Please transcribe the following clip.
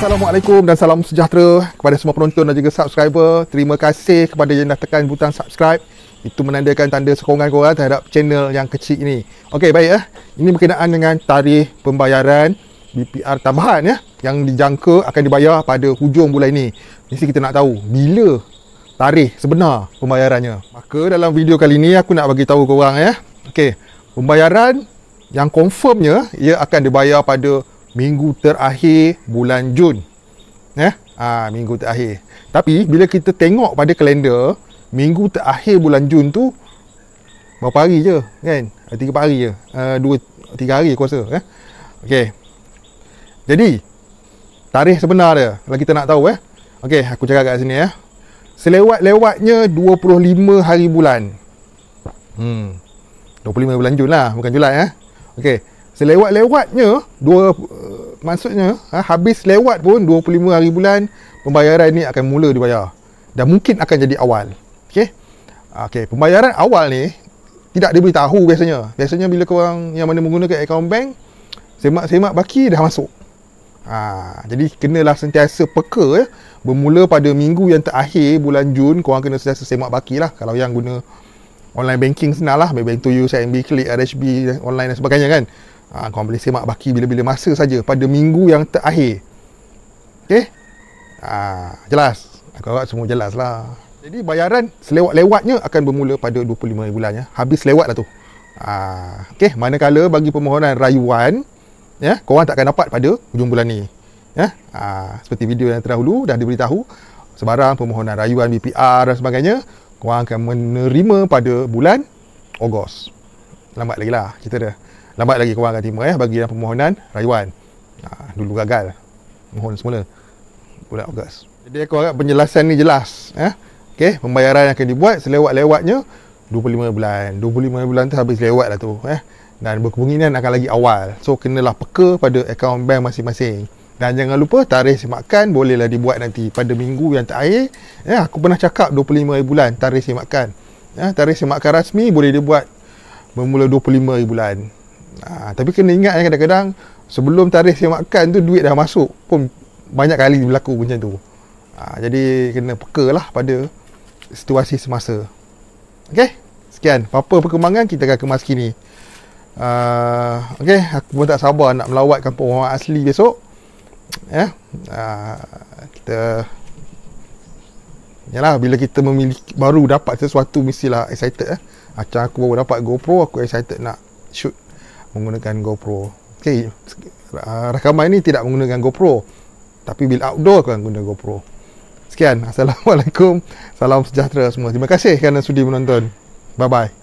Assalamualaikum dan salam sejahtera kepada semua penonton dan juga subscriber. Terima kasih kepada yang dah tekan butang subscribe. Itu menandakan tanda sokongan korang terhadap channel yang kecil ini. Okey, baik ya. Eh. Ini berkenaan dengan tarikh pembayaran BPR tambahan ya eh, yang dijangka akan dibayar pada hujung bulan ini. Mesti kita nak tahu bila tarikh sebenar pembayarannya. Maka dalam video kali ini aku nak bagi tahu korang ya. Eh. Okey, pembayaran yang confirmnya ia akan dibayar pada minggu terakhir bulan Jun. Eh? Ha, minggu terakhir. Tapi bila kita tengok pada kalender, minggu terakhir bulan Jun tu berapa hari je, kan? Eh, tiga hari je. Uh, dua, tiga hari aku rasa. Eh? Okay. Jadi, tarikh sebenar dia. Kalau kita nak tahu, eh? Okay, aku cakap kat sini, eh? Selewat-lewatnya 25 hari bulan. Hmm. 25 bulan Jun lah, bukan Julai, eh? Okay. Selewat-lewatnya dua eh, maksudnya ha, habis lewat pun 25 hari bulan pembayaran ni akan mula dibayar dan mungkin akan jadi awal. Okey. Okey, pembayaran awal ni tidak diberitahu biasanya. Biasanya bila kau orang yang mana menggunakan akaun bank semak-semak baki dah masuk. Ha, jadi kenalah sentiasa peka ya. Bermula pada minggu yang terakhir bulan Jun kau kena sentiasa semak baki lah kalau yang guna online banking senang lah bank to you CIMB Click RHB online dan sebagainya kan Ha, korang boleh semak baki bila-bila masa saja pada minggu yang terakhir. okay? Ha, jelas. Aku harap semua jelas lah. Jadi bayaran selewat-lewatnya akan bermula pada 25 bulan. Ya. Habis lewat lah tu. Ha, okay. Manakala bagi permohonan rayuan, ya, korang tak akan dapat pada hujung bulan ni. Ya? Ha, seperti video yang terdahulu dah diberitahu, sebarang permohonan rayuan BPR dan sebagainya, korang akan menerima pada bulan Ogos lambat lagi lah cerita dia lambat lagi kewangan timur ya bagi yang permohonan rayuan ha, dulu gagal mohon semula bulan Ogos jadi aku harap penjelasan ni jelas ya eh? ok pembayaran yang akan dibuat selewat-lewatnya 25 bulan 25 bulan tu habis lewat lah tu eh? dan berkemungkinan akan lagi awal so kenalah peka pada akaun bank masing-masing dan jangan lupa tarikh semakan bolehlah dibuat nanti pada minggu yang terakhir ya, aku pernah cakap 25 bulan tarikh semakan ya, eh, tarikh semakan rasmi boleh dibuat bermula 25 hari bulan ha, tapi kena ingat ya kadang-kadang sebelum tarikh saya makan tu duit dah masuk pun banyak kali berlaku macam tu ha, jadi kena peka lah pada situasi semasa ok sekian apa-apa perkembangan kita akan kemas kini uh, ah, ok aku pun tak sabar nak melawat kampung orang asli besok ya yeah. uh, kita Yalah bila kita memiliki baru dapat sesuatu mestilah excited eh. Macam aku baru dapat GoPro aku excited nak shoot menggunakan GoPro. Okey ah, rakaman ini tidak menggunakan GoPro. Tapi bila outdoor aku akan guna GoPro. Sekian. Assalamualaikum. Salam sejahtera semua. Terima kasih kerana sudi menonton. Bye bye.